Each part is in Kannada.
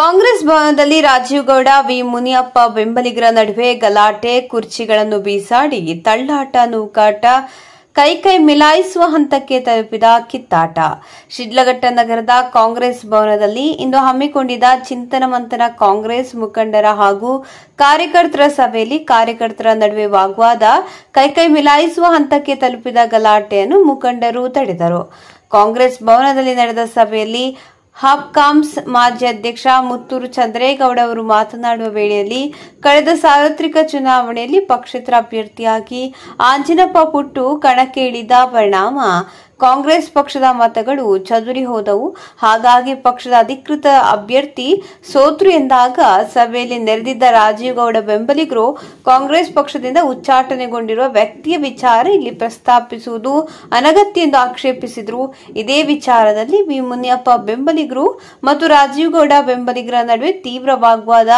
ಕಾಂಗ್ರೆಸ್ ಭವನದಲ್ಲಿ ರಾಜೀವ್ ಗೌಡ ವಿ ಮುನಿಯಪ್ಪ ಬೆಂಬಲಿಗರ ನಡುವೆ ಗಲಾಟೆ ಕುರ್ಚಿಗಳನ್ನು ಬೀಸಾಡಿ ತಳ್ಳಾಟ ನೂಕಾಟ ಕೈಕೈ ಮಿಲಾಯಿಸುವ ಹಂತಕ್ಕೆ ತಲುಪಿದ ಕಿತ್ತಾಟ ಶಿಡ್ಲಘಟ್ಟ ನಗರದ ಕಾಂಗ್ರೆಸ್ ಭವನದಲ್ಲಿ ಇಂದು ಹಮ್ಮಿಕೊಂಡಿದ್ದ ಚಿಂತನ ಮಂಥನ ಕಾಂಗ್ರೆಸ್ ಮುಖಂಡರ ಹಾಗೂ ಕಾರ್ಯಕರ್ತರ ಸಭೆಯಲ್ಲಿ ಕಾರ್ಯಕರ್ತರ ನಡುವೆ ವಾಗ್ವಾದ ಕೈಕೈ ಮಿಲಾಯಿಸುವ ಹಂತಕ್ಕೆ ತಲುಪಿದ ಗಲಾಟೆಯನ್ನು ಮುಖಂಡರು ತಡೆದರು ಕಾಂಗ್ರೆಸ್ ಭವನದಲ್ಲಿ ನಡೆದ ಸಭೆಯಲ್ಲಿ ಹಾಪ್ಕಾಮ್ಸ್ ಮಾಜಿ ಅಧ್ಯಕ್ಷ ಮುತ್ತೂರು ಚಂದ್ರೇಗೌಡ ಅವರು ಮಾತನಾಡುವ ವೇಳೆಯಲ್ಲಿ ಕಳೆದ ಸಾರ್ವತ್ರಿಕ ಚುನಾವಣೆಯಲ್ಲಿ ಪಕ್ಷೇತರ ಅಭ್ಯರ್ಥಿಯಾಗಿ ಆಂಜನಪ್ಪ ಪುಟ್ಟು ಕಣಕ್ಕೆ ಇಳಿದ ಪರಿಣಾಮ ಕಾಂಗ್ರೆಸ್ ಪಕ್ಷದ ಮತಗಳು ಚದುರಿ ಹೋದವು ಹಾಗಾಗಿ ಪಕ್ಷದ ಅಧಿಕೃತ ಅಭ್ಯರ್ಥಿ ಸೋತ್ರು ಎಂದಾಗ ಸಭೆಯಲ್ಲಿ ನೆರೆದಿದ್ದ ರಾಜೀವ್ ಗೌಡ ಬೆಂಬಲಿಗರು ಕಾಂಗ್ರೆಸ್ ಪಕ್ಷದಿಂದ ಉಚ್ಚಾಟನೆಗೊಂಡಿರುವ ವ್ಯಕ್ತಿಯ ವಿಚಾರ ಇಲ್ಲಿ ಪ್ರಸ್ತಾಪಿಸುವುದು ಅನಗತ್ಯ ಎಂದು ಆಕ್ಷೇಪಿಸಿದರು ಇದೇ ವಿಚಾರದಲ್ಲಿ ವಿ ಮುನಿಯಪ್ಪ ಬೆಂಬಲಿಗರು ಮತ್ತು ರಾಜೀವ್ ಗೌಡ ಬೆಂಬಲಿಗರ ನಡುವೆ ತೀವ್ರ ವಾಗ್ವಾದ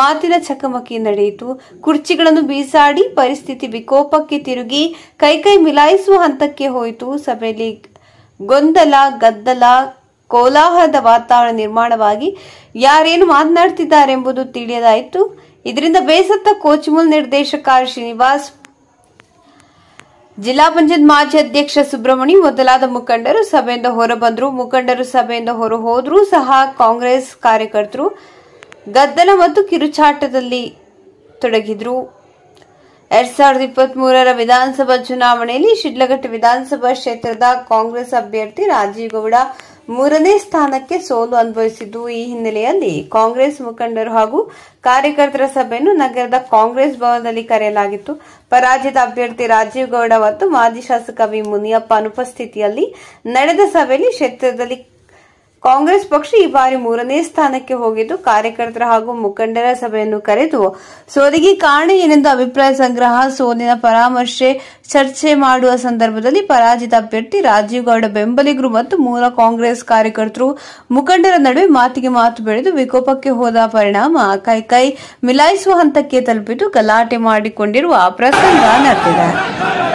ಮಾತಿನ ಚಕಮಕಿ ನಡೆಯಿತು ಕುರ್ಚಿಗಳನ್ನು ಬೀಸಾಡಿ ಪರಿಸ್ಥಿತಿ ವಿಕೋಪಕ್ಕೆ ತಿರುಗಿ ಕೈಕೈ ಮಿಲಾಯಿಸುವ ಹಂತಕ್ಕೆ ಹೋಯಿತು ಸಭೆಯಲ್ಲಿ ಗೊಂದಲ ಗದ್ದಲ ಕೋಲಾಹಲದ ವಾತಾವರಣ ನಿರ್ಮಾಣವಾಗಿ ಯಾರೇನು ಮಾತನಾಡ್ತಿದ್ದಾರೆಂಬುದು ತಿಳಿಯದಾಯಿತು ಇದರಿಂದ ಬೇಸತ್ತ ಕೋಚಿಮುಲ್ ನಿರ್ದೇಶಕ ಶ್ರೀನಿವಾಸ್ ಜಿಲ್ಲಾ ಪಂಚಾಯತ್ ಮಾಜಿ ಅಧ್ಯಕ್ಷ ಸುಬ್ರಹ್ಮಣಿ ಮೊದಲಾದ ಮುಖಂಡರು ಸಭೆಯಿಂದ ಹೊರಬಂದರು ಮುಖಂಡರು ಸಭೆಯಿಂದ ಹೊರ ಹೋದ್ರೂ ಸಹ ಕಾಂಗ್ರೆಸ್ ಕಾರ್ಯಕರ್ತರು ಗದ್ದಲ ಮತ್ತು ಕಿರುಚಾಟದಲ್ಲಿ ತೊಡಗಿದ್ರು ಎರಡ್ ಸಾವಿರದ ಇಪ್ಪತ್ತ್ ಮೂರರ ವಿಧಾನಸಭಾ ಚುನಾವಣೆಯಲ್ಲಿ ಶಿಡ್ಲಘಟ್ಟ ವಿಧಾನಸಭಾ ಕ್ಷೇತ್ರದ ಕಾಂಗ್ರೆಸ್ ಅಭ್ಯರ್ಥಿ ರಾಜೀವ್ ಗೌಡ ಮೂರನೇ ಸ್ಥಾನಕ್ಕೆ ಸೋಲು ಅನುಭವಿಸಿದ್ದು ಈ ಹಿನ್ನೆಲೆಯಲ್ಲಿ ಕಾಂಗ್ರೆಸ್ ಮುಖಂಡರು ಹಾಗೂ ಕಾರ್ಯಕರ್ತರ ಸಭೆಯನ್ನು ನಗರದ ಕಾಂಗ್ರೆಸ್ ಭವನದಲ್ಲಿ ಕರೆಯಲಾಗಿತ್ತು ಪರಾಜಿತ ಅಭ್ಯರ್ಥಿ ರಾಜೀವ್ ಗೌಡ ಮತ್ತು ಮಾಜಿ ಶಾಸಕ ವಿ ಮುನಿಯಪ್ಪ ಅನುಪಸ್ಥಿತಿಯಲ್ಲಿ ನಡೆದ ಸಭೆಯಲ್ಲಿ ಕ್ಷೇತ್ರದಲ್ಲಿ ಕಾಂಗ್ರೆಸ್ ಪಕ್ಷ ಈ ಬಾರಿ ಮೂರನೇ ಸ್ಥಾನಕ್ಕೆ ಹೋಗಿದ್ದು ಕಾರ್ಯಕರ್ತರ ಹಾಗೂ ಮುಖಂಡರ ಸಭೆಯನ್ನು ಕರೆದು ಸೋಲಿಗೆ ಕಾರಣ ಏನೆಂದು ಅಭಿಪ್ರಾಯ ಸಂಗ್ರಹ ಸೋಲಿನ ಪರಾಮರ್ಶೆ ಚರ್ಚೆ ಮಾಡುವ ಸಂದರ್ಭದಲ್ಲಿ ಪರಾಜಿತ ಅಭ್ಯರ್ಥಿ ರಾಜೀವ್ ಗೌಡ ಬೆಂಬಲಿಗರು ಮತ್ತು ಮೂಲ ಕಾಂಗ್ರೆಸ್ ಕಾರ್ಯಕರ್ತರು ಮುಖಂಡರ ನಡುವೆ ಮಾತಿಗೆ ಮಾತು ಬೆಳೆದು ವಿಕೋಪಕ್ಕೆ ಹೋದ ಪರಿಣಾಮ ಕೈಕೈ ಮಿಲಾಯಿಸುವ ಹಂತಕ್ಕೆ ತಲುಪಿದ್ದು ಗಲಾಟೆ ಮಾಡಿಕೊಂಡಿರುವ ಪ್ರಸಂಗ ನಡೆದಿದೆ